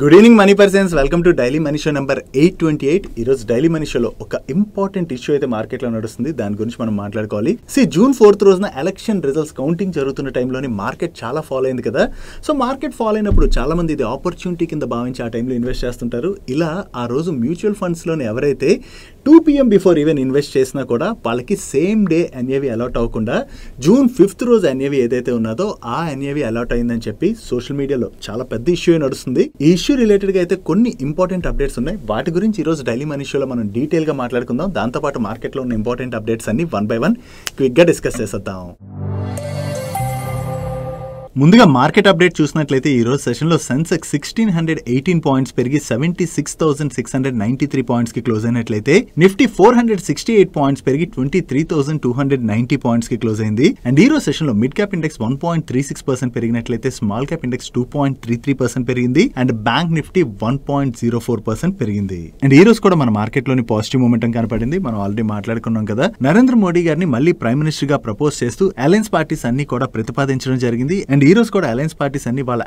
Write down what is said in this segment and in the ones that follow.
good evening money persons welcome to daily money show number eight twenty eight ఈ రోజు daily money షోలో ఒక important issue అయితే మార్కెట్లో నడుస్తుంది దాని గురించి మనం మాట్లాడుకోవాలి సి జూన్ ఫోర్త్ రోజున ఎలక్షన్ రిజల్ట్స్ కౌంటింగ్ జరుగుతున్న టైంలోని మార్కెట్ చాలా ఫాలో అయింది కదా సో మార్కెట్ ఫాలో అయినప్పుడు చాలా మంది ఇది ఆపర్చునిటీ కింద భావించి ఆ టైంలో ఇన్వెస్ట్ చేస్తుంటారు ఇలా ఆ రోజు మ్యూచువల్ ఫండ్స్ లోని ఎవరైతే two PM before even invest చేసినా కూడా వాళ్ళకి సేమ్ డే ఎన్ఏవి అలాట్ అవ్వకుండా జూన్ ఫిఫ్త్ రోజు ఎన్ఏవి ఏదైతే ఉన్నదో ఆ ఎన్ఏవి అలాట్ అయిందని చెప్పి సోషల్ మీడియాలో చాలా పెద్ద ఇష్యూ నడుస్తుంది ఈ ఇష్యూ రిలేటెడ్గా అయితే కొన్ని ఇంపార్టెంట్ అప్డేట్స్ ఉన్నాయి వాటి గురించి ఈరోజు డైలీ మనీ షోలో మనం డీటెయిల్గా మాట్లాడుకుందాం దాంతోపాటు మార్కెట్లో ఉన్న ఇంపార్టెంట్ అప్డేట్స్ అన్ని వన్ బై వన్ క్విక్గా డిస్కస్ చేసేద్దాం ముందుగా మార్కెట్ అప్డేట్ చూసినట్లయితే ఈరోజు సెషన్లో Sensex sixteen hundred eighteen points పెరిగి seventy six thousand six hundred ninety three points కి క్లోజ్ అయినట్లయితే Nifty four hundred sixty eight points పెరిగి twenty three thousand two hundred ninety points కి క్లోజ్ అయింది అండ్ ఈరోజు సెషన్లో mid cap index one point three six percent పెరిగినట్లయితే small cap index two point three three percent పెరిగింది and bank Nifty one point zero four percent పెరిగింది and ఈ రోజు కూడా మన మార్కెట్ లోని పాజిటివ్ మూమెంటం కనపడింది మనం ఆల్రెడీ మాట్లాడుకున్నాం కదా నరేంద్ర మోడీ గారిని మళ్ళీ ప్రైమ్ మినిస్టర్ గా ప్రపోజ్ చేస్తూ అలయన్స్ పార్టీస్ అన్ని కూడా ప్రతిపాదించడం జరిగింది అండ్ హీరోస్ కూడా అలయన్స్ పార్టీస్ అన్ని వాళ్ళ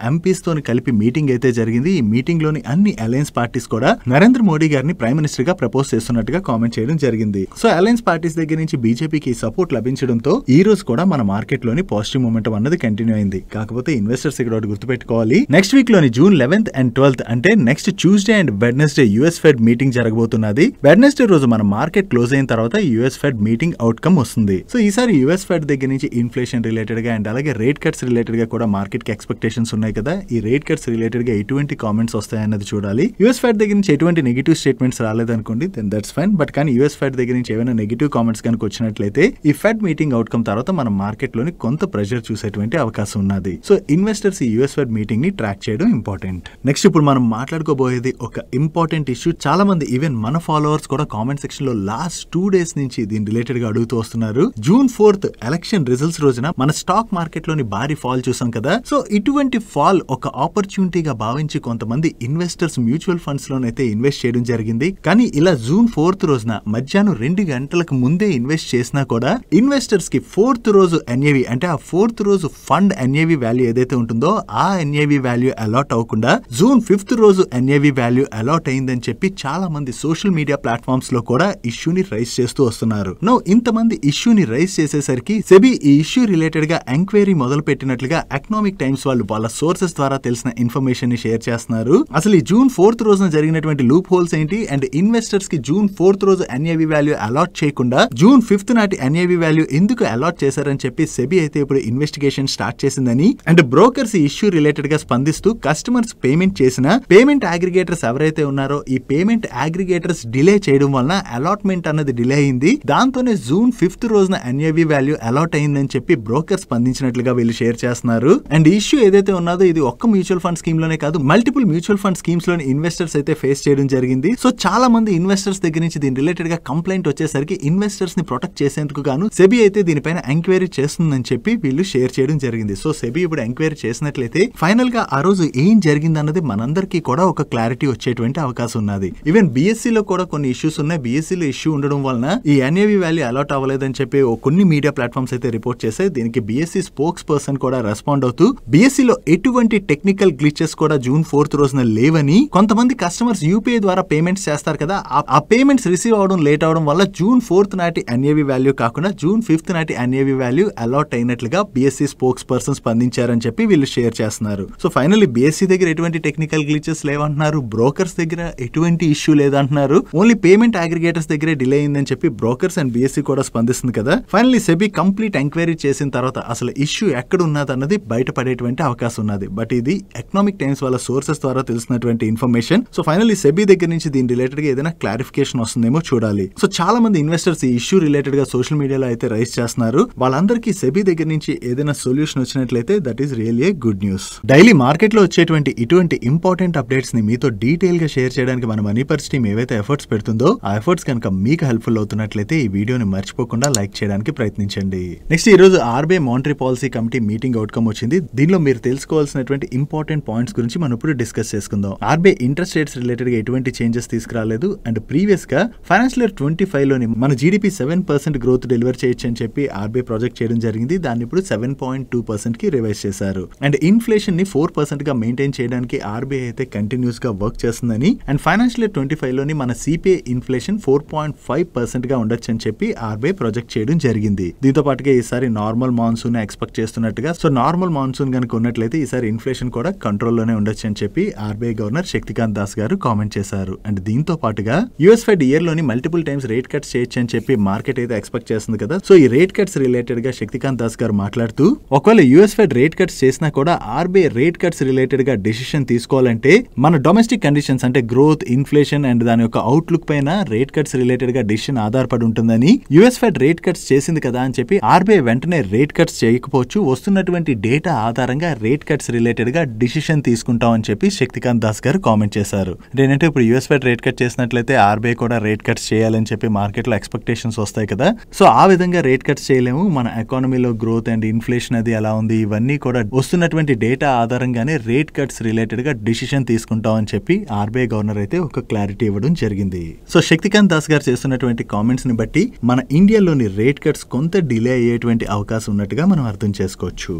తో కలిపి మీటింగ్ అయితే జరిగింది ఈ మీటింగ్ లోని అన్ని అలయన్స్ పార్టీస్ కూడా నరేంద్ర మోడీ గారిని ప్రైమ్ మినిస్టర్ గా ప్రపోజ్ చేస్తున్నట్టుగా కామెంట్ చేయడం జరిగింది సో అలయన్స్ పార్టీస్ దగ్గర నుంచి బీజేపీకి సపోర్ట్ లభించడంతో ఈ రోజు కూడా మన మార్కెట్ లోని పాజిటివ్ మూమెంట్ అన్నది కంటిన్యూ అయింది కాకపోతే ఇన్వెస్టర్స్ ఇక్కడ ఒకటి గుర్తుపెట్టుకోవాలి నెక్స్ట్ వీక్ లోని జూన్ లెవెన్త్ అండ్ ట్వెల్త్ అంటే next Tuesday and Wednesday US Fed meeting జరగబోతున్నది వెడ్నెస్డే రోజు మన మార్కెట్ క్లోజ్ అయిన తర్వాత యూఎస్ ఫెడ్ మీటింగ్ అవుట్కమ్ వస్తుంది సో ఈసారి యూఎస్ ఫెడ్ దగ్గర నుంచి ఇన్ఫ్లేషన్ రిలేటెడ్ గా అండ్ అలాగే రేట్ కట్స్ రిలేటెడ్ గా కూడా కి ఎక్స్పెక్టేషన్స్ ఉన్నాయి కదా ఈ రేట్ కట్స్ రిలేటెడ్గా ఎటువంటి కామెంట్స్ వస్తాయన్నది చూడాలి యూఎస్ ఫెడ్ దగ్గర నుంచి ఎటువంటి నెగిటివ్ స్టేట్మెంట్స్ రాలేదనుకోండి దెన్ దట్స్ ఫైన్ బట్ కానీ యూఎస్ ఫెడ్ దగ్గర నుంచి ఏమైనా నెగిటివ్ కామెంట్స్ కనుక వచ్చినట్లయితే ఈ ఫెడ్ మీటింగ్ అవుట్కమ్ తర్వాత మన మార్కెట్ లోని కొంత ప్రెషర్ చూసేటువంటి అవకాశం ఉన్నది సో ఇన్వెస్టర్స్ ఈ యూఎస్ ఫెడ్ మీటింగ్ ని ట్రాక్ చేయడం ఇంపార్టెంట్ నెక్స్ట్ ఇప్పుడు మనం మాట్లాడుకోబోయేది ఒక ఇంపార్టెంట్ ఇష్యూ చాలా మంది ఈవెన్ మన ఫాలోవర్స్ కూడా కామెంట్ సెక్షన్ లో లాస్ట్ టూ డేస్ నుంచి దీని రిలేటెడ్ గా అడుగుతూ వస్తున్నారు జూన్ ఫోర్త్ ఎలక్షన్ రిజల్ట్స్ రోజున మన స్టాక్ మార్కెట్ లోని భారీ ఫాల్ చూసాం చూసాం కదా సో ఇటువంటి ఫాల్ ఒక ఆపర్చునిటీగా భావించి కొంతమంది ఇన్వెస్టర్స్ మ్యూచువల్ ఫండ్స్ లోనైతే ఇన్వెస్ట్ చేయడం జరిగింది కానీ ఇలా జూన్ ఫోర్త్ రోజున మధ్యాహ్నం రెండు గంటలకు ముందే ఇన్వెస్ట్ చేసినా కూడా ఇన్వెస్టర్స్ కి ఫోర్త్ రోజు ఎన్ఏవి అంటే ఆ ఫోర్త్ రోజు ఫండ్ ఎన్ఏవి వాల్యూ ఏదైతే ఉంటుందో ఆ ఎన్ఏవి వాల్యూ అలాట్ అవ్వకుండా జూన్ ఫిఫ్త్ రోజు ఎన్ఏవి వాల్యూ అలాట్ అయిందని చెప్పి చాలా మంది సోషల్ మీడియా ప్లాట్ఫామ్స్ లో కూడా ఇష్యూని రైస్ చేస్తూ వస్తున్నారు నో ఇంతమంది ఇష్యూని రైస్ చేసేసరికి సెబీ ఈ ఇష్యూ రిలేటెడ్ గా ఎంక్వైరీ మొదలు పెట్టినట్లుగా ఎకనామిక్ టైమ్స్ వాళ్ళు వాళ్ళ సోర్సెస్ ద్వారా తెలిసిన ఇన్ఫర్మేషన్ ని షేర్ చేస్తున్నారు అసలు ఈ జూన్ ఫోర్త్ రోజున జరిగినటువంటి లూప్ హోల్స్ ఏంటి అండ్ ఇన్వెస్టర్స్ కి జూన్ ఫోర్త్ రోజు ఎన్ఏవి వాల్యూ అలాట్ చేయకుండా జూన్ ఫిఫ్త్ నాటి ఎన్ఏవి వాల్యూ ఎందుకు అలాట్ చేశారని చెప్పి సెబీ అయితే ఇప్పుడు ఇన్వెస్టిగేషన్ స్టార్ట్ చేసిందని అండ్ బ్రోకర్స్ ఈ ఇష్యూ రిలేటెడ్ గా స్పందిస్తూ కస్టమర్స్ పేమెంట్ చేసిన పేమెంట్ అగ్రిగేటర్స్ ఎవరైతే ఉన్నారో ఈ పేమెంట్ అగ్రిగేటర్స్ డిలే చేయడం వలన అలాట్మెంట్ అన్నది డిలే అయింది దాంతోనే జూన్ ఫిఫ్త్ రోజున ఎన్ఏవి వాల్యూ అలాట్ అయిందని చెప్పి బ్రోకర్ స్పందించినట్లుగా వీళ్ళు షేర్ చేస్తున్నారు చేస్తున్నారు అండ్ ఇష్యూ ఏదైతే ఉన్నదో ఇది ఒక్క మ్యూచువల్ ఫండ్ స్కీమ్ లోనే కాదు మల్టిపుల్ మ్యూచువల్ ఫండ్ స్కీమ్స్ లోని ఇన్వెస్టర్స్ అయితే ఫేస్ చేయడం జరిగింది సో చాలా మంది ఇన్వెస్టర్స్ దగ్గర నుంచి దీని రిలేటెడ్ గా కంప్లైంట్ వచ్చేసరికి ఇన్వెస్టర్స్ ని ప్రొటెక్ట్ చేసేందుకు గాను సెబీ అయితే దీనిపైన ఎంక్వైరీ చేస్తుందని చెప్పి వీళ్ళు షేర్ చేయడం జరిగింది సో సెబీ ఇప్పుడు ఎంక్వైరీ చేసినట్లయితే ఫైనల్ గా ఆ రోజు ఏం జరిగింది అన్నది మనందరికీ కూడా ఒక క్లారిటీ వచ్చేటువంటి అవకాశం ఉన్నది ఈవెన్ బిఎస్సి e లో కూడా కొన్ని ఇష్యూస్ ఉన్నాయి బిఎస్సీ e లో ఇష్యూ ఉండడం వలన ఈ ఎన్ఏవి వాల్యూ అలాట్ అవ్వలేదని చెప్పి కొన్ని మీడియా ప్లాట్ఫామ్స్ అయితే రిపోర్ట్ చేసే దీనికి బిఎస్సీ స్పోక్స్ పర్సన్ కూడా రెస్పాండ్ అవుతూ బీఎస్సీలో ఎటువంటి టెక్నికల్ గ్లిచెస్ కూడా జూన్ ఫోర్త్ రోజున లేవని కొంతమంది కస్టమర్స్ యూపీఐ ద్వారా పేమెంట్స్ చేస్తారు కదా ఆ పేమెంట్స్ రిసీవ్ అవడం లేట్ అవడం వల్ల జూన్ ఫోర్త్ నాటి ఎన్ఏవి వాల్యూ కాకుండా జూన్ ఫిఫ్త్ నాటి ఎన్ఏవి వాల్యూ అలాట్ అయినట్లుగా బీఎస్సీ స్పోక్స్ పర్సన్ స్పందించారని చెప్పి వీళ్ళు షేర్ చేస్తున్నారు సో ఫైనల్లీ బీఎస్సీ దగ్గర ఎటువంటి టెక్నికల్ గ్లిచెస్ లేవంటున్నారు బ్రోకర్స్ దగ్గర ఎటువంటి ఇష్యూ లేదంటున్నారు ఓన్లీ పేమెంట్ అగ్రిగేటర్స్ దగ్గరే డిలే అయిందని చెప్పి బ్రోకర్స్ అండ్ బీఎస్సీ కూడా స్పందిస్తుంది కదా ఫైనల్లీ సెబీ కంప్లీట్ ఎంక్వైరీ చేసిన తర్వాత అసలు ఇష్యూ ఎక్కడ అన్నది అన్నది బయటపడేటువంటి అవకాశం ఉన్నది బట్ ఇది ఎకనామిక్ టైమ్స్ వాళ్ళ సోర్సెస్ ద్వారా తెలిసినటువంటి ఇన్ఫర్మేషన్ సో ఫైనల్లీ సెబీ దగ్గర నుంచి దీని రిలేటెడ్ గా ఏదైనా క్లారిఫికేషన్ వస్తుందేమో చూడాలి సో చాలా మంది ఇన్వెస్టర్స్ ఈ ఇష్యూ రిలేటెడ్ గా సోషల్ మీడియాలో అయితే రైస్ చేస్తున్నారు వాళ్ళందరికీ సెబీ దగ్గర నుంచి ఏదైనా సొల్యూషన్ వచ్చినట్లయితే that is real a good news daily market లో వచ్చేటువంటి ఇటువంటి ఇంపార్టెంట్ అప్డేట్స్ ని మీతో డీటెయిల్ గా షేర్ చేయడానికి మన మనీ పర్స్ టీమ్ ఏవైతే ఎఫర్ట్స్ పెడుతుందో ఆ ఎఫర్ట్స్ కనుక మీకు హెల్ప్ఫుల్ అవుతున్నట్లయితే ఈ వీడియోని మర్చిపోకుండా లైక్ చేయడానికి ప్రయత్నించండి నెక్స్ట్ ఈ రోజు RBI monetary policy committee meeting outcome వచ్చింది దీనిలో మీరు తెలుసుకోవాల్సినటువంటి ఇంపార్టెంట్ పాయింట్స్ గురించి మనం ఇప్పుడు డిస్కస్ చేసుకుందాం ఆర్బీఐ ఇంట్రెస్ట్ రేట్స్ రిలేటెడ్ గా ఎటువంటి చేంజెస్ తీసుకురాలేదు అండ్ ప్రీవియస్ గా ఫైనాన్షియల్ ఇయర్ ట్వంటీ ఫైవ్ లోని మన GDP seven percent growth deliver చేయొచ్చు అని చెప్పి ఆర్బీఐ ప్రాజెక్ట్ చేయడం జరిగింది దాన్ని ఇప్పుడు సెవెన్ పాయింట్ టూ పర్సెంట్ కి రివైజ్ చేశారు అండ్ ఇన్ఫ్లేషన్ ని ఫోర్ పర్సెంట్ గా మెయింటైన్ చేయడానికి ఆర్బీఐ అయితే కంటిన్యూస్ గా వర్క్ చేస్తుందని and financial year twenty five లోని మన CPI inflation four point five percent గా ఉండొచ్చు అని చెప్పి ఆర్బీఐ ప్రాజెక్ట్ చేయడం జరిగింది దీంతో పాటుగా ఈసారి నార్మల్ మాన్సూన్ ఎక్స్పెక్ట్ చేస్తున్నట్టుగా సో నార్మల్ నార్మల్ మాన్సూన్ కనుక ఉన్నట్లయితే ఈసారి ఇన్ఫ్లేషన్ కూడా కంట్రోల్లోనే ఉండొచ్చు అని చెప్పి ఆర్బీఐ గవర్నర్ శక్తికాంత్ దాస్ గారు కామెంట్ చేశారు అండ్ దీంతో పాటుగా ఫైడ్ ఫెడ్ లోని మల్టిపుల్ టైమ్స్ రేట్ కట్స్ చేయొచ్చు అని చెప్పి మార్కెట్ అయితే ఎక్స్పెక్ట్ చేస్తుంది కదా సో ఈ రేట్ కట్స్ రిలేటెడ్ గా శక్తికాంత్ దాస్ గారు మాట్లాడుతూ ఒకవేళ యూఎస్ ఫెడ్ రేట్ కట్స్ చేసినా కూడా ఆర్బీఐ రేట్ కట్స్ రిలేటెడ్ గా డిసిషన్ తీసుకోవాలంటే మన డొమెస్టిక్ కండిషన్స్ అంటే గ్రోత్ ఇన్ఫ్లేషన్ అండ్ దాని యొక్క అవుట్లుక్ పైన రేట్ కట్స్ రిలేటెడ్ గా డిసిషన్ ఆధారపడి ఉంటుందని యుఎస్ ఫెడ్ రేట్ కట్స్ చేసింది కదా అని చెప్పి ఆర్బీఐ వెంటనే రేట్ కట్స్ చేయకపోవచ్చు వస్తున్నటువంటి డేటా ఆధారంగా రేట్ కట్స్ రిలేటెడ్గా డిసిషన్ తీసుకుంటాం అని చెప్పి శక్తికాంత్ దాస్ గారు కామెంట్ చేశారు ఏంటంటే ఇప్పుడు యూఎస్ ఫెడ్ రేట్ కట్ చేసినట్లయితే ఆర్బీఐ కూడా రేట్ కట్స్ చేయాలని చెప్పి మార్కెట్లో ఎక్స్పెక్టేషన్స్ వస్తాయి కదా సో ఆ విధంగా రేట్ కట్స్ చేయలేము మన ఎకానమీలో గ్రోత్ అండ్ ఇన్ఫ్లేషన్ అది ఎలా ఉంది ఇవన్నీ కూడా వస్తున్నటువంటి డేటా ఆధారంగానే రేట్ కట్స్ రిలేటెడ్గా డిసిషన్ తీసుకుంటాం అని చెప్పి ఆర్బీఐ గవర్నర్ అయితే ఒక క్లారిటీ ఇవ్వడం జరిగింది సో శక్తికాంత్ దాస్ గారు చేస్తున్నటువంటి కామెంట్స్ ని బట్టి మన ఇండియాలోని రేట్ కట్స్ కొంత డిలే అయ్యేటువంటి అవకాశం ఉన్నట్టుగా మనం అర్థం చేసుకోవచ్చు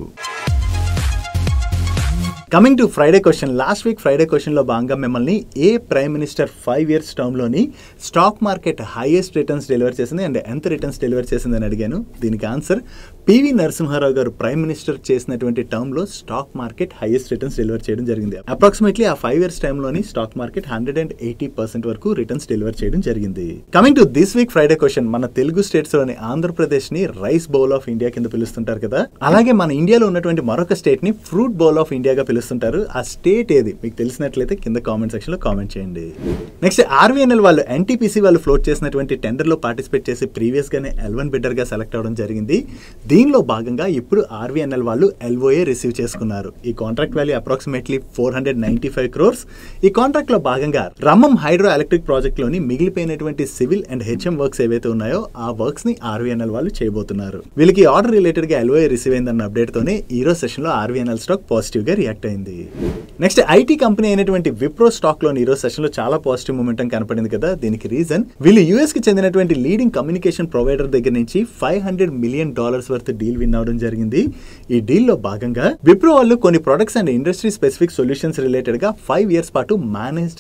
coming to Friday question last week Friday క్వశ్చన్లో భాగంగా మిమ్మల్ని ఏ ప్రైమ్ మినిస్టర్ ఫైవ్ ఇయర్స్ టర్మ్లోని stock market highest returns deliver చేసింది అండ్ ఎంత రిటర్న్స్ డెలివర్ చేసింది అని అడిగాను దీనికి ఆన్సర్ పివి నరసింహారావు గారు ప్రైమ్ మినిస్టర్ చేసినటువంటి టర్మ్లో stock market highest returns deliver చేయడం జరిగింది అప్రాక్సిమేట్లీ ఆ ఫైవ్ ఇయర్స్ టైంలోని stock market hundred and eighty percent వరకు రిటర్న్స్ డెలివర్ చేయడం జరిగింది coming to this week Friday question మన తెలుగు స్టేట్స్ లోని ఆంధ్రప్రదేశ్ ని రైస్ బౌల్ ఆఫ్ ఇండియా కింద పిలుస్తుంటారు కదా అలాగే మన ఇండియాలో ఉన్నటువంటి మరొక స్టేట్ ని ఫ్రూట్ బౌల్ ఆఫ్ ఇండియాగా పిలుస్తుంటారు ఆ స్టేట్ ఏది మీకు తెలిసినట్లయితే కింద కామెంట్ సెక్షన్ లో కామెంట్ చేయండి నెక్స్ట్ ఆర్వీఎన్ఎల్ వాళ్ళు ఎన్టీపీసీ వాళ్ళు ఫ్లోట్ చేసినటువంటి టెండర్ లో పార్టిసిపేట్ చేసి ప్రీవియస్ గానే ఎల్వన్ బిడ్డర్ గా సెలెక్ట్ అవడం జరిగింది దీనిలో భాగంగా ఇప్పుడు ఆర్వీఎన్ఎల్ వాళ్ళు ఎల్ఓఏ రిసీవ్ చేసుకున్నారు ఈ contract value approximately four hundred ninety five crores ఈ కాంట్రాక్ట్ లో భాగంగా రమ్మం హైడ్రో ఎలక్ట్రిక్ ప్రాజెక్ట్ లోని మిగిలిపోయినటువంటి సివిల్ అండ్ హెచ్ఎం వర్క్స్ ఏవైతే ఉన్నాయో ఆ వర్క్స్ ని ఆర్వీఎన్ఎల్ వాళ్ళు చేయబోతున్నారు వీళ్ళకి ఆర్డర్ రిలేటెడ్గా ఎల్ఓఏ రిసీవ్ అయిందన్న రోజు సెషన్ సెషన్లో ఆర్వీఎన్ఎల్ స్టాక్ పాజిటివ్ గా రియాక్ట్ అయింది నెక్స్ట్ ఐటీ కంపెనీ అయినటువంటి విప్రో స్టాక్ లోని రోజు సెషన్ లో చాలా పాజిటివ్ మూమెంటం కనపడింది కదా దీనికి రీజన్ వీళ్ళు కి చెందినటువంటి లీడింగ్ కమ్యూనికేషన్ ప్రొవైడర్ దగ్గర నుంచి ఫైవ్ హండ్రెడ్ మిలియన్ డాలర్స్ వరకు వర్త్ డీల్ విన్ అవడం జరిగింది ఈ డీల్లో భాగంగా విప్రో వాళ్ళు కొన్ని products and industry specific solutions రిలేటెడ్గా ఫైవ్ ఇయర్స్ పాటు మేనేజ్డ్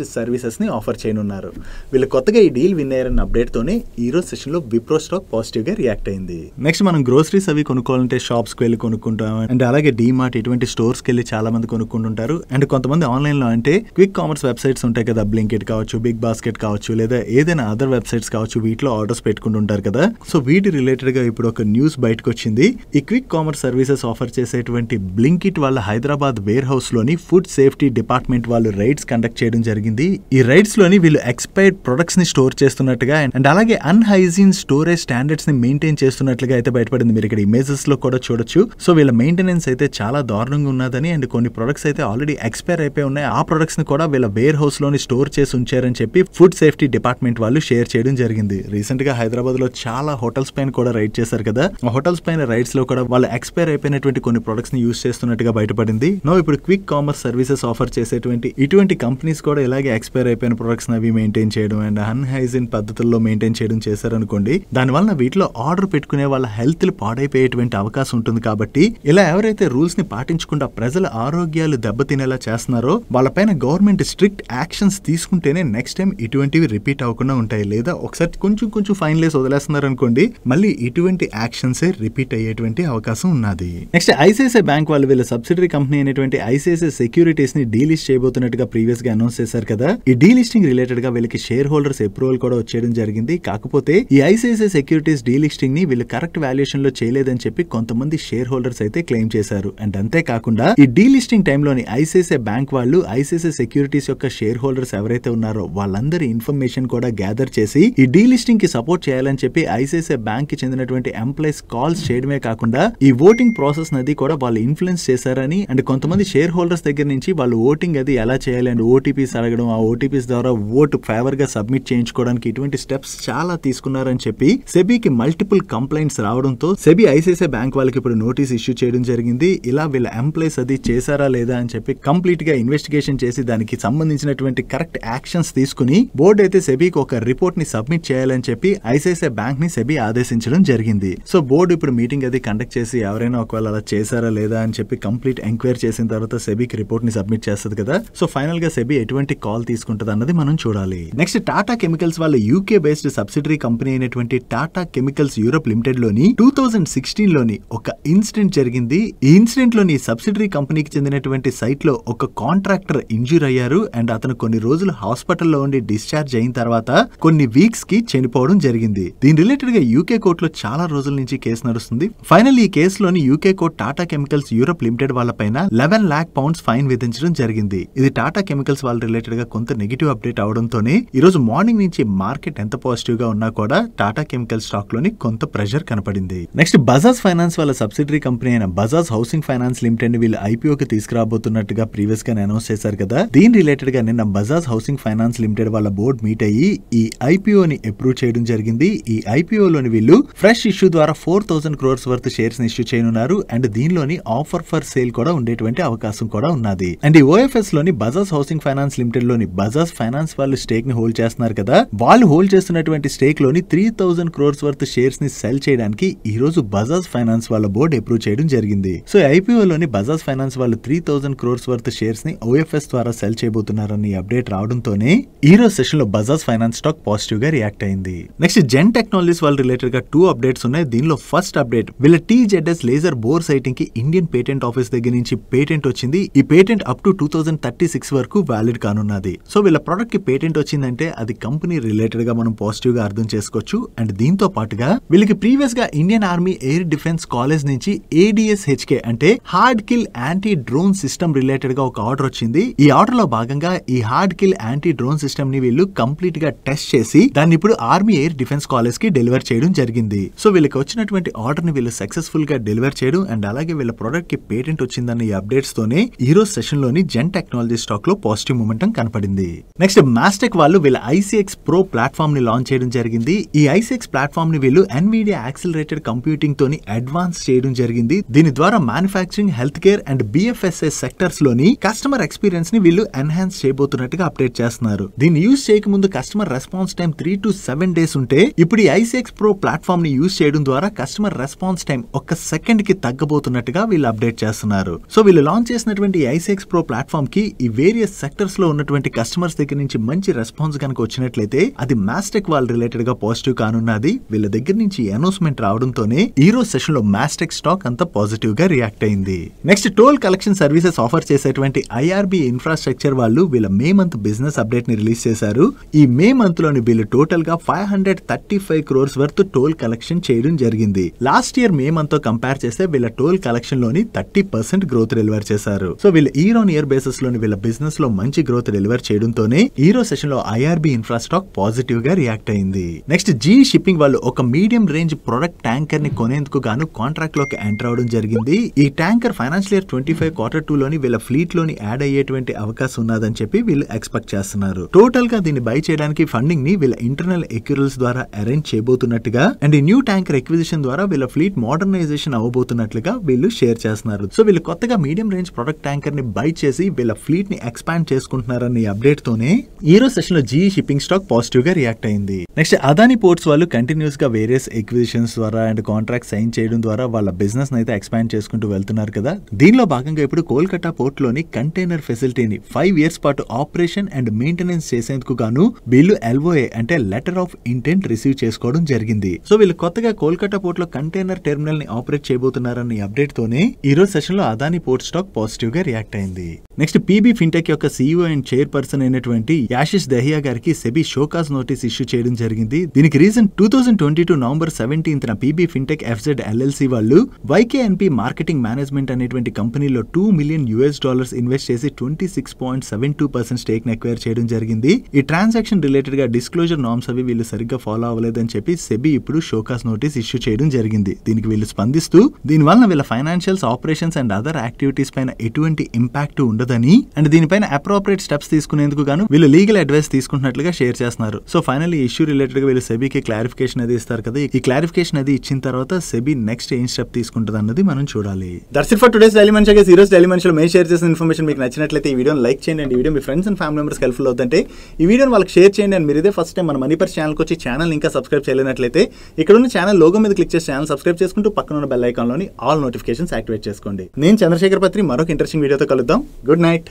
ని ఆఫర్ చేయనున్నారు వీళ్ళు కొత్తగా ఈ డీల్ విన్ అయ్యారన్న రోజు సెషన్ సెషన్లో విప్రో స్టాక్ గా రియాక్ట్ అయింది నెక్స్ట్ మనం గ్రోసరీస్ అవి కొనుక్కోవాలంటే షాప్స్ కి వెళ్ళి కొనుక్కుంటాం అండ్ అలాగే డీమార్ట్ ఇటువంటి స్టోర్స్కి వెళ్ళి చాలా మంది కొనుక్కుంటుంటారు అండ్ కొంతమంది ఆన్లైన్ లో అంటే క్విక్ కామర్స్ వెబ్సైట్స్ ఉంటాయి కదా బ్లింకెట్ కావచ్చు బిగ్ బాస్కెట్ కావచ్చు లేదా ఏదైనా అదర్ వెబ్సైట్స్ కావచ్చు వీటిలో ఆర్డర్స్ పెట్టుకుంటుంటారు కదా సో వీటి రిలేటెడ్ గా ఇప్పుడు ఒక న్యూస్ బయటకు వచ్చింది తెలిసింది ఈ క్విక్ కామర్స్ సర్వీసెస్ ఆఫర్ చేసేటువంటి బ్లింకిట్ వాళ్ళ హైదరాబాద్ వేర్ హౌస్ లోని ఫుడ్ సేఫ్టీ డిపార్ట్మెంట్ వాళ్ళు రైడ్స్ కండక్ట్ చేయడం జరిగింది ఈ రైడ్స్ లోని వీళ్ళు ఎక్స్పైర్డ్ ప్రొడక్ట్స్ ని స్టోర్ చేస్తున్నట్టుగా అండ్ అలాగే అన్హైజీన్ స్టోరేజ్ స్టాండర్డ్స్ ని మెయింటైన్ చేస్తున్నట్లుగా అయితే బయటపడింది మీరు ఇక్కడ ఇమేజెస్ లో కూడా చూడొచ్చు సో వీళ్ళ మెయింటెనెన్స్ అయితే చాలా దారుణంగా ఉన్నదని అండ్ కొన్ని ప్రొడక్ట్స్ అయితే ఆల్రెడీ ఎక్స్పైర్ అయిపోయి ఉన్నాయి ఆ ప్రొడక్ట్స్ ని కూడా వీళ్ళ వేర్ హౌస్ లోని స్టోర్ చేసి ఉంచారని చెప్పి ఫుడ్ సేఫ్టీ డిపార్ట్మెంట్ వాళ్ళు షేర్ చేయడం జరిగింది రీసెంట్ గా హైదరాబాద్ లో చాలా హోటల్స్ పైన కూడా రైడ్ చేశారు కదా హోటల్స్ పైన ముఖ్యమైన రైట్స్ లో కూడా వాళ్ళు ఎక్స్పైర్ అయిపోయినటువంటి కొన్ని ప్రొడక్ట్స్ ని యూస్ చేస్తున్నట్టుగా బయటపడింది నో ఇప్పుడు క్విక్ కామర్స్ సర్వీసెస్ ఆఫర్ చేసేటువంటి ఇటువంటి కంపెనీస్ కూడా ఇలాగే ఎక్స్పైర్ అయిపోయిన ప్రొడక్ట్స్ అవి మెయింటైన్ చేయడం అండ్ అన్హైజిన్ పద్ధతుల్లో మెయింటైన్ చేయడం చేశారనుకోండి దాని వల్ల వీటిలో ఆర్డర్ పెట్టుకునే వాళ్ళ హెల్త్ పాడైపోయేటువంటి అవకాశం ఉంటుంది కాబట్టి ఇలా ఎవరైతే రూల్స్ ని పాటించకుండా ప్రజల ఆరోగ్యాలు దెబ్బతినేలా చేస్తున్నారో వాళ్ళపైన గవర్నమెంట్ స్ట్రిక్ట్ యాక్షన్స్ తీసుకుంటేనే నెక్స్ట్ టైం ఇటువంటివి రిపీట్ అవ్వకుండా ఉంటాయి లేదా ఒకసారి కొంచెం కొంచెం లేస్ వదిలేస్తున్నారు అనుకోండి మళ్ళీ ఇటువంటి యాక్షన్సే రిపీట్ ఎఫెక్ట్ అయ్యేటువంటి అవకాశం ఉన్నది నెక్స్ట్ ఐసిఐసిఐ బ్యాంక్ వాళ్ళు వీళ్ళ సబ్సిడరీ కంపెనీ అయినటువంటి ఐసిఐసిఐ సెక్యూరిటీస్ ని డీలిస్ట్ చేయబోతున్నట్టుగా ప్రీవియస్ గా అనౌన్స్ చేశారు కదా ఈ డీలిస్టింగ్ రిలేటెడ్ గా వీళ్ళకి షేర్ హోల్డర్స్ అప్రూవల్ కూడా వచ్చేయడం జరిగింది కాకపోతే ఈ ఐసిఐసిఐ సెక్యూరిటీస్ డీలిస్టింగ్ ని వీళ్ళు కరెక్ట్ వాల్యుయేషన్ లో చేయలేదని చెప్పి కొంతమంది షేర్ హోల్డర్స్ అయితే క్లెయిమ్ చేశారు అండ్ అంతేకాకుండా ఈ డీలిస్టింగ్ టైంలోని ఐసిఐసిఐ బ్యాంక్ వాళ్ళు ఐసిఐసిఐ సెక్యూరిటీస్ యొక్క షేర్ హోల్డర్స్ ఎవరైతే ఉన్నారో వాళ్ళందరి ఇన్ఫర్మేషన్ కూడా గ్యాదర్ చేసి ఈ డీలిస్టింగ్ కి సపోర్ట్ చేయాలని చెప్పి ఐసిఐసిఐ బ్యాంక్ కి చెందినటువంటి ఎంప్లాయీస్ కాల్స్ చేయడం చేయడమే కాకుండా ఈ ఓటింగ్ ప్రాసెస్ అనేది కూడా వాళ్ళు ఇన్ఫ్లుయెన్స్ చేశారని అండ్ కొంతమంది షేర్ హోల్డర్స్ దగ్గర నుంచి వాళ్ళు ఓటింగ్ అది ఎలా చేయాలి అండ్ ఓటీపీస్ అడగడం ఆ ఓటీపీస్ ద్వారా ఓటు ఫేవర్ గా సబ్మిట్ చేయించుకోవడానికి ఇటువంటి స్టెప్స్ చాలా తీసుకున్నారని చెప్పి సెబీకి మల్టిపుల్ కంప్లైంట్స్ రావడంతో సెబీ ఐసీఐసీ బ్యాంక్ వాళ్ళకి ఇప్పుడు నోటీస్ ఇష్యూ చేయడం జరిగింది ఇలా వీళ్ళ ఎంప్లాయీస్ అది చేశారా లేదా అని చెప్పి కంప్లీట్ గా ఇన్వెస్టిగేషన్ చేసి దానికి సంబంధించినటువంటి కరెక్ట్ యాక్షన్స్ తీసుకుని బోర్డు అయితే సెబీకి ఒక రిపోర్ట్ ని సబ్మిట్ చేయాలని చెప్పి ఐసీసీ బ్యాంక్ ని సెబీ ఆదేశించడం జరిగింది సో బోర్డు ఇప్పుడు మీటింగ్ మీటింగ్ అది కండక్ట్ చేసి ఎవరైనా ఒకవేళ అలా చేశారా లేదా అని చెప్పి కంప్లీట్ ఎంక్వైర్ చేసిన తర్వాత సెబీకి ని సబ్మిట్ చేస్తుంది కదా సో ఫైనల్గా సెబీ ఎటువంటి కాల్ తీసుకుంటుంది అన్నది మనం చూడాలి నెక్స్ట్ టాటా కెమికల్స్ వాళ్ళ యూకే బేస్డ్ సబ్సిడరీ కంపెనీ అయినటువంటి టాటా కెమికల్స్ యూరప్ లిమిటెడ్ లోని టూ థౌజండ్ సిక్స్టీన్ లోని ఒక ఇన్సిడెంట్ జరిగింది ఈ ఇన్సిడెంట్ లోని సబ్సిడరీ కంపెనీకి చెందినటువంటి సైట్ లో ఒక కాంట్రాక్టర్ ఇంజూర్ అయ్యారు అండ్ అతను కొన్ని రోజులు హాస్పిటల్లో ఉండి డిశ్చార్జ్ అయిన తర్వాత కొన్ని వీక్స్ కి చనిపోవడం జరిగింది దీని రిలేటెడ్ గా యూకే కోర్టులో చాలా రోజుల నుంచి కేసు నడుస్తుంది ఉంది ఫైనల్ ఈ కేసులోని UK court Tata Chemicals Europe Limited వాళ్ళపైన లెవెన్ లాక్ పౌండ్స్ ఫైన్ విధించడం జరిగింది ఇది టాటా కెమికల్స్ వాళ్ళ రిలేటెడ్ గా కొంత నెగిటివ్ అప్డేట్ అవడంతో ఈ రోజు మార్నింగ్ నుంచి మార్కెట్ ఎంత పాజిటివ్ గా ఉన్నా కూడా టాటా కెమికల్ స్టాక్ లోని కొంత ప్రెషర్ కనపడింది నెక్స్ట్ బజాజ్ ఫైనాన్స్ వాళ్ళ సబ్సిడరీ కంపెనీ అయిన బజాజ్ హౌసింగ్ ఫైనాన్స్ లిమిటెడ్ వీళ్ళు ఐపీఓకి తీసుకురాబోతున్నట్టుగా ప్రీవియస్ గా అనౌన్స్ చేశారు కదా దీని రిలేటెడ్ గా నిన్న బజాజ్ హౌసింగ్ ఫైనాన్స్ లిమిటెడ్ వాళ్ళ బోర్డు మీట్ అయ్యి ఈ ఐపీఓని అప్రూవ్ చేయడం జరిగింది ఈ ఐపీఓ లోని వీళ్ళు ఫ్రెష్ ఇష్యూ ద్వారా four thousand crores worth shares ని ఇష్యూ చేయనున్నారు అండ్ దీనిలోని ఆఫర్ ఫర్ సేల్ కూడా ఉండేటువంటి అవకాశం కూడా ఉన్నది అండ్ ఈ ఓఎఫ్ఎస్ లోని బజాజ్ హౌసింగ్ ఫైనాన్స్ లిమిటెడ్ లోని బజాజ్ ఫైనాన్స్ వాళ్ళు స్టేక్ ని హోల్డ్ చేస్తున్నారు కదా వాళ్ళు హోల్డ్ చేస్తున్నటువంటి స్టేక్ లోని three thousand crores worth shares ని సెల్ చేయడానికి ఈ రోజు బజాజ్ ఫైనాన్స్ వాళ్ళ బోర్డు అప్రూవ్ చేయడం జరిగింది సో ఐపీఓ లోని బజాజ్ ఫైనాన్స్ వాళ్ళు three thousand crores worth shares ని ఓఎఫ్ఎస్ ద్వారా సెల్ చేయబోతున్నారని అప్డేట్ రావడంతోనే ఈ రోజు సెషన్ లో బజాజ్ ఫైనాన్స్ స్టాక్ పాజిటివ్ గా రియాక్ట్ అయింది నెక్స్ట్ జెన్ టెక్నాలజీస్ వాళ్ళ రిలేటెడ్ గా టూ అప్డేట్స్ ఉన్నాయి దీనిలో ఫస్ట్ అప్డేట్ అప్డేట్ వీళ్ళ టీజెడ్ఎస్ లేజర్ బోర్ సైటింగ్ కి ఇండియన్ పేటెంట్ ఆఫీస్ దగ్గర నుంచి పేటెంట్ వచ్చింది ఈ patent up to two thousand thirty six వరకు వ్యాలిడ్ కానున్నది సో వీళ్ళ ప్రోడక్ట్ కి పేటెంట్ వచ్చిందంటే అది కంపెనీ రిలేటెడ్ గా మనం పాజిటివ్ గా అర్థం చేసుకోవచ్చు అండ్ దీంతో పాటుగా వీళ్ళకి ప్రీవియస్ గా Indian army air defence college నుంచి ఏడిఎస్ హెచ్కే అంటే hard kill anti drone system related గా ఒక ఆర్డర్ వచ్చింది ఈ ఆర్డర్ లో భాగంగా ఈ hard kill anti drone system ని వీళ్ళు కంప్లీట్ గా టెస్ట్ చేసి దాన్ని ఇప్పుడు ఆర్మీ ఎయిర్ డిఫెన్స్ కాలేజ్ కి డెలివర్ చేయడం జరిగింది సో వీళ్ళకి వచ్చినటువంటి ఆర్డర్ ఆర్డర్ని వీళ్ళు గా డెలివర్ చేయడం అండ్ అలాగే వీళ్ళ ప్రోడక్ట్కి పేటెంట్ వచ్చిందన్న ఈ అప్డేట్స్ రోజు సెషన్ సెషన్లోని జెన్ టెక్నాలజీ స్టాక్ లో పాజిటివ్ మూమెంటం కనపడింది నెక్స్ట్ మాస్టెక్ వాళ్ళు వీళ్ళ ఐసీఎక్స్ ప్రో ప్లాట్ఫామ్ ని లాంచ్ చేయడం జరిగింది ఈ ఐసీఎక్స్ ని వీళ్ళు ఎన్వీడియా యాక్సిలరేటెడ్ కంప్యూటింగ్ తోని అడ్వాన్స్ చేయడం జరిగింది దీని ద్వారా manufacturing health care and BFSS sectors లోని కస్టమర్ ఎక్స్పీరియన్స్ ని వీళ్ళు ఎన్హాన్స్ చేయబోతున్నట్టుగా అప్డేట్ చేస్తున్నారు దీన్ని యూజ్ చేయకముందు customer response time three to seven days ఉంటే ఇప్పుడు ఈ ఐసీఎక్స్ ప్రో ప్లాట్ఫామ్ ని యూజ్ చేయడం ద్వారా కస్టమర్ రెస్పాన్స్ టైం ఒక్క సెకండ్ కి తగ్గబోతున్నట్టుగా వీళ్ళు అప్డేట్ చేస్తున్నారు సో వీళ్ళు లాంచ్ చేసినటువంటి ఐసెక్స్ ప్రో ప్లాట్ఫామ్ కి ఈ వేరియస్ సెక్టర్స్ లో ఉన్నటువంటి కస్టమర్స్ దగ్గర నుంచి మంచి రెస్పాన్స్ కనుక వచ్చినట్లయితే అది మాస్టెక్ వాళ్ళు రిలేటెడ్ గా పాజిటివ్ కానున్నది వీళ్ళ దగ్గర నుంచి అనౌన్స్మెంట్ రావడంతోనే ఈ రోజు సెషన్ లో మాస్టెక్ స్టాక్ అంతా పాజిటివ్ గా రియాక్ట్ అయింది next toll collection services offer చేసేటువంటి ఐఆర్బి ఇన్ఫ్రాస్ట్రక్చర్ వాళ్ళు వీళ్ళ మే మంత్ బిజినెస్ అప్డేట్ ని రిలీజ్ చేశారు ఈ మే మంత్ లోని వీళ్ళు టోటల్ గా five hundred thirty five crores worth toll collection చేయడం జరిగింది లాస్ట్ లాస్ట్ ఇయర్ తో కంపేర్ చేస్తే వీళ్ళ టోల్ కలెక్షన్ లోని థర్టీ పర్సెంట్ గ్రోత్ డెలివర్ చేశారు సో వీళ్ళ ఇయర్ ఆన్ ఇయర్ బేసిస్ లోని వీళ్ళ బిజినెస్ లో మంచి గ్రోత్ డెలివర్ చేయడంతోనే ఈ సెషన్ లో ఐఆర్బి ఇన్ఫ్రాస్టాక్ పాజిటివ్ గా రియాక్ట్ అయింది నెక్స్ట్ జీ షిప్పింగ్ వాళ్ళు ఒక మీడియం రేంజ్ ప్రొడక్ట్ ట్యాంకర్ ని కొనేందుకు గాను కాంట్రాక్ట్ లోకి ఎంటర్ అవడం జరిగింది ఈ tanker financial year twenty five quarter two లోని వీళ్ళ ఫ్లీట్ లోని యాడ్ అయ్యేటువంటి అవకాశం ఉన్నదని చెప్పి వీళ్ళు ఎక్స్పెక్ట్ చేస్తున్నారు టోటల్ గా దీన్ని బై చేయడానికి ఫండింగ్ ని వీళ్ళ ఇంటర్నల్ ఎక్యూరల్స్ ద్వారా అరేంజ్ చేయబోతున్నట్టుగా అండ్ ఈ న్యూ ట్యాంకర్ ఎక్విజిషన్ ద్వారా వీళ్ళ ఫ్లీట్ మోడర్నైజేషన్ అవ్వబోతున్నట్లుగా వీళ్ళు షేర్ చేస్తున్నారు సో వీళ్ళు కొత్తగా మీడియం రేంజ్ ప్రొడక్ట్ ట్యాంకర్ ని బై చేసి వీళ్ళ ఫ్లీట్ ని ఎక్స్పాండ్ చేసుకుంటున్నారనే అప్డేట్ తోనే ఈ రోజు సెషన్ లో జీ షిప్పింగ్ స్టాక్ పాజిటివ్ గా రియాక్ట్ అయింది నెక్స్ట్ అదాని పోర్ట్స్ వాళ్ళు కంటిన్యూస్ గా వేరియస్ ఎక్విజిషన్స్ ద్వారా అండ్ కాంట్రాక్ట్ సైన్ చేయడం ద్వారా వాళ్ళ బిజినెస్ అయితే ఎక్స్పాండ్ చేసుకుంటూ వెళ్తున్నారు కదా దీనిలో భాగంగా ఇప్పుడు కోల్కతా పోర్ట్ లోని కంటైనర్ ఫెసిలిటీని ఫైవ్ ఇయర్స్ పాటు ఆపరేషన్ అండ్ మెయింటెనెన్స్ చేసేందుకు గాను వీళ్ళు ఎల్ఓఏ అంటే లెటర్ ఆఫ్ ఇంటెంట్ రిసీవ్ చేసుకోవడం జరిగింది సో వీళ్ళు కొత్తగా కోల్కతా పోర్ట్ లో కంటైనర్ కంటైనర్ టెర్మినల్ ని ఆపరేట్ చేయబోతున్నారన్న అప్డేట్ తోనే ఈ రోజు సెషన్ లో అదాని పోర్ట్ స్టాక్ పాజిటివ్ గా రియాక్ట్ అయింది నెక్స్ట్ పీబీ ఫిన్టెక్ యొక్క సీఈఓ అండ్ చైర్ పర్సన్ అయినటువంటి యాషిష్ దహియా గారికి సెబీ షోకాస్ నోటీస్ ఇష్యూ చేయడం జరిగింది దీనికి reason two thousand twenty two November seventeenth న పీబీ ఫిన్టెక్ ఎఫ్జెడ్ ఎల్ఎల్సీ వాళ్ళు వైకేఎన్పి మార్కెటింగ్ మేనేజ్మెంట్ అనేటువంటి కంపెనీలో two million US dollars invest చేసి twenty six point seven two percent stake acquire చేయడం జరిగింది ఈ ట్రాన్సాక్షన్ రిలేటెడ్ గా డిస్క్లోజర్ నామ్స్ అవి వీళ్ళు సరిగ్గా ఫాలో అవ్వలేదని చెప్పి సెబీ ఇప్పుడు షోకాస్ నోటీస్ ఇష్యూ చేయడం జరిగింది జరిగింది దీనికి వీళ్ళు స్పందిస్తూ దీనివల్ల వీళ్ళ financials operations and other activities పైన ఎటువంటి ఇంపాక్ట్ ఉండదని అండ్ దీనిపైన అప్రోప్రియేట్ స్టెప్స్ తీసుకునేందుకు గాను వీళ్ళు లీగల్ అడ్వైస్ తీసుకుంటున్నట్లుగా షేర్ చేస్తున్నారు సో ఫైనల్ ఇష్యూ రిలేటెడ్ గా వీళ్ళు సెబీకి క్లారిఫికేషన్ అది ఇస్తారు కదా ఈ క్లారిఫికేషన్ అది ఇచ్చిన తర్వాత సెబీ నెక్స్ట్ ఏం స్టెప్ తీసుకుంటుంది అన్నది మనం చూడాలి దట్స్ ఫర్ టుడేస్ డైలీ మనిషి ఈ రోజు డైలీ మనిషిలో మేము షేర్ చేసిన ఇన్ఫర్మేషన్ మీకు నచ్చినట్లయితే ఈ వీడియోని లైక్ చేయండి అండ్ ఈ వీడియో మీ friends and family members helpful అవుతుంటే ఈ వీడియోని వాళ్ళకి షేర్ చేయండి అండ్ మీరు ఇదే ఫస్ట్ టైం మన మనీపర్ ఛానల్కి వచ్చి ఛానల్ ఇంకా సబ్స్క్రైబ్ చేయలేనట్లయితే ఇక్కడ ఉన్న ఛానల్ లోగో మీద క్లిక్ చేసి ఛానల్ సబ్స్క్రైబ్ చేసుకుంటూ పక్కన ఉన్న బెల్ ఐకాన్లోని ఆల్ నోటిఫికేషన్స్ యాక్టివేట్ చేసుకోండి నేను చంద్రశేఖర్ పత్రి మరొక ఇంట్రెస్టింగ్ వీడియోతో కలుద్దాం గుడ్ నైట్